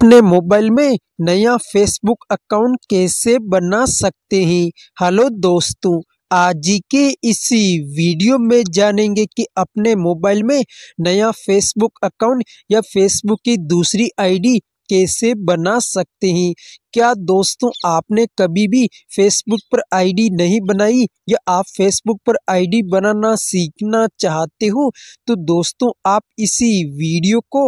अपने मोबाइल में नया फेसबुक अकाउंट कैसे बना सकते हैं हेलो दोस्तों आज के इसी वीडियो में जानेंगे कि अपने मोबाइल में नया फेसबुक अकाउंट या फेसबुक की दूसरी आईडी कैसे बना सकते हैं क्या दोस्तों आपने कभी भी फेसबुक पर आईडी नहीं बनाई या आप फेसबुक पर आईडी बनाना सीखना चाहते हो तो दोस्तों आप इसी वीडियो को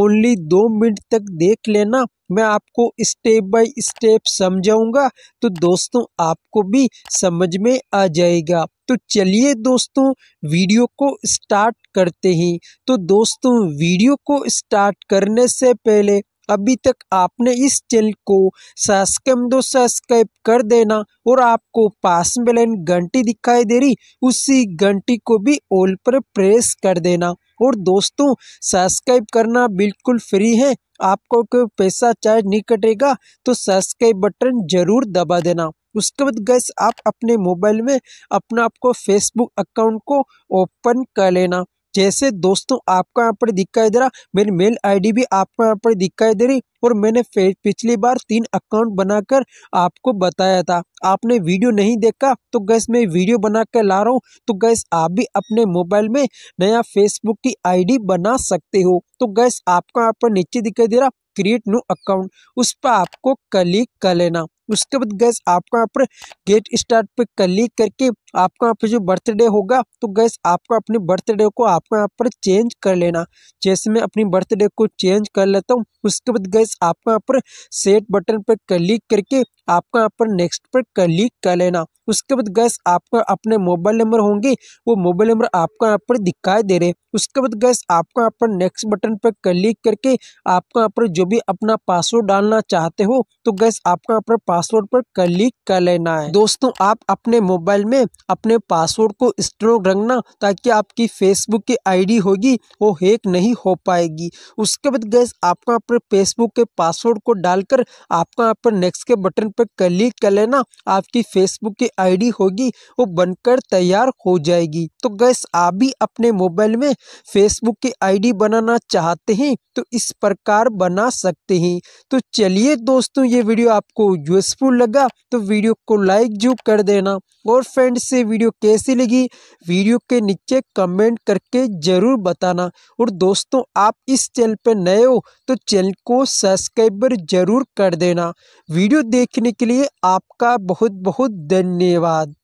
ओनली दो मिनट तक देख लेना मैं आपको स्टेप बाय स्टेप समझाऊंगा तो दोस्तों आपको भी समझ में आ जाएगा तो चलिए दोस्तों वीडियो को स्टार्ट करते हैं तो दोस्तों वीडियो को स्टार्ट करने से पहले अभी तक आपने इस चैनल को सब्सक्राइब दो सब्सक्राइब कर देना और आपको पास में लाइन घंटी दिखाई दे रही उसी घंटी को भी ऑल पर प्रेस कर देना और दोस्तों सब्सक्राइब करना बिल्कुल फ्री है आपको कोई पैसा चार्ज नहीं कटेगा तो सब्सक्राइब बटन जरूर दबा देना उसके बाद गैस आप अपने मोबाइल में अपना आपको फेसबुक अकाउंट को ओपन कर लेना जैसे दोस्तों आपका यहाँ पर दिखाई दे रहा मेरी मेल आईडी भी आपको यहाँ पर दिखाई दे रही और मैंने पिछली बार तीन अकाउंट बनाकर आपको बताया था आपने वीडियो नहीं देखा तो गैस मैं वीडियो बना कर ला रहा हूँ तो गैस आप भी अपने मोबाइल में नया फेसबुक की आईडी बना सकते हो तो गैस आपको यहाँ पर नीचे दिखाई दे रहा क्रिएट न्यू अकाउंट उस पर आपको क्लिक कर लेना उसके बाद गैस आपको यहाँ पर गेट स्टार्ट पर क्लिक करके आपका पर जो बर्थडे होगा तो गैस आपको अपने बर्थडे को आपको यहाँ पर चेंज कर लेना जैसे मैं अपनी बर्थडे को चेंज कर लेता हूँ उसके बाद गैस आपको यहाँ पर सेट बटन पर क्लिक करके आपको यहाँ पर नेक्स्ट पर क्लिक कर लेना उसके बाद गैस आपका अपने मोबाइल नंबर होंगे वो मोबाइल नंबर आपको यहाँ पर दिखाई दे रहे उसके बाद गैस आपको यहाँ पर नेक्स्ट बटन पर क्लिक करके आपको यहाँ पर जो भी अपना पासवर्ड डालना चाहते हो तो गैस आपको यहाँ पर पासवर्ड पर क्लिक कर लेना है दोस्तों आप अपने मोबाइल में अपने पासवर्ड को स्ट्रोंग रखना ताकि आपकी फेसबुक की आईडी होगी वो हैक नहीं हो पाएगी उसके बाद गैस आपको यहाँ पर फेसबुक के पासवर्ड को डालकर आपको यहाँ पर नेक्स्ट के बटन पर क्लिक कर लेना आपकी फेसबुक की आईडी होगी वो बनकर तैयार हो जाएगी तो गैस आप भी अपने मोबाइल में फेसबुक की आई बनाना चाहते हैं तो इस प्रकार बना सकते हैं तो चलिए दोस्तों ये वीडियो आपको यूजफुल लगा तो वीडियो को लाइक जो कर देना और फ्रेंड्स इससे वीडियो कैसी लगी वीडियो के नीचे कमेंट करके ज़रूर बताना और दोस्तों आप इस चैनल पर नए हो तो चैनल को सब्सक्राइबर ज़रूर कर देना वीडियो देखने के लिए आपका बहुत बहुत धन्यवाद